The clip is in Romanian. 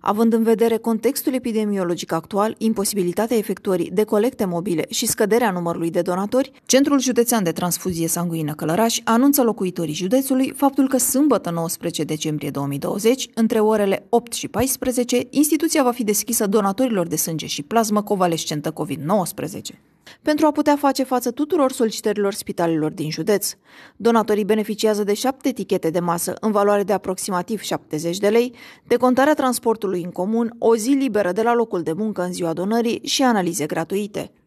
Având în vedere contextul epidemiologic actual, imposibilitatea efectuării de colecte mobile și scăderea numărului de donatori, Centrul Județean de Transfuzie Sanguină Călăraș anunță locuitorii județului faptul că sâmbătă 19 decembrie 2020, între orele 8 și 14, instituția va fi deschisă donatorilor de sânge și plasmă covalescentă COVID-19 pentru a putea face față tuturor solicitărilor spitalelor din județ. Donatorii beneficiază de șapte etichete de masă în valoare de aproximativ 70 de lei, de contarea transportului în comun, o zi liberă de la locul de muncă în ziua donării și analize gratuite.